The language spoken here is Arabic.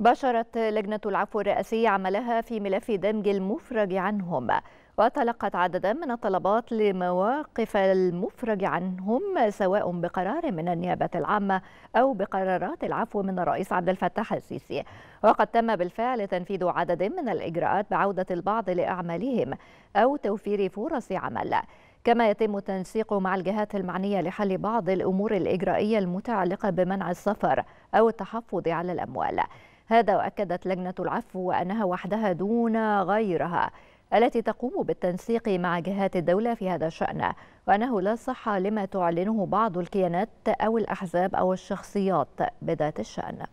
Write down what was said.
باشرت لجنة العفو الرئاسي عملها في ملف دمج المفرج عنهم وتلقت عددا من الطلبات لمواقف المفرج عنهم سواء بقرار من النيابة العامة أو بقرارات العفو من الرئيس عبد الفتاح السيسي وقد تم بالفعل تنفيذ عدد من الإجراءات بعودة البعض لأعمالهم أو توفير فرص عمل كما يتم التنسيق مع الجهات المعنية لحل بعض الأمور الإجرائية المتعلقة بمنع السفر أو التحفظ على الأموال هذا وأكدت لجنة العفو أنها وحدها دون غيرها التي تقوم بالتنسيق مع جهات الدولة في هذا الشأن وأنه لا صحة لما تعلنه بعض الكيانات أو الأحزاب أو الشخصيات بذات الشأن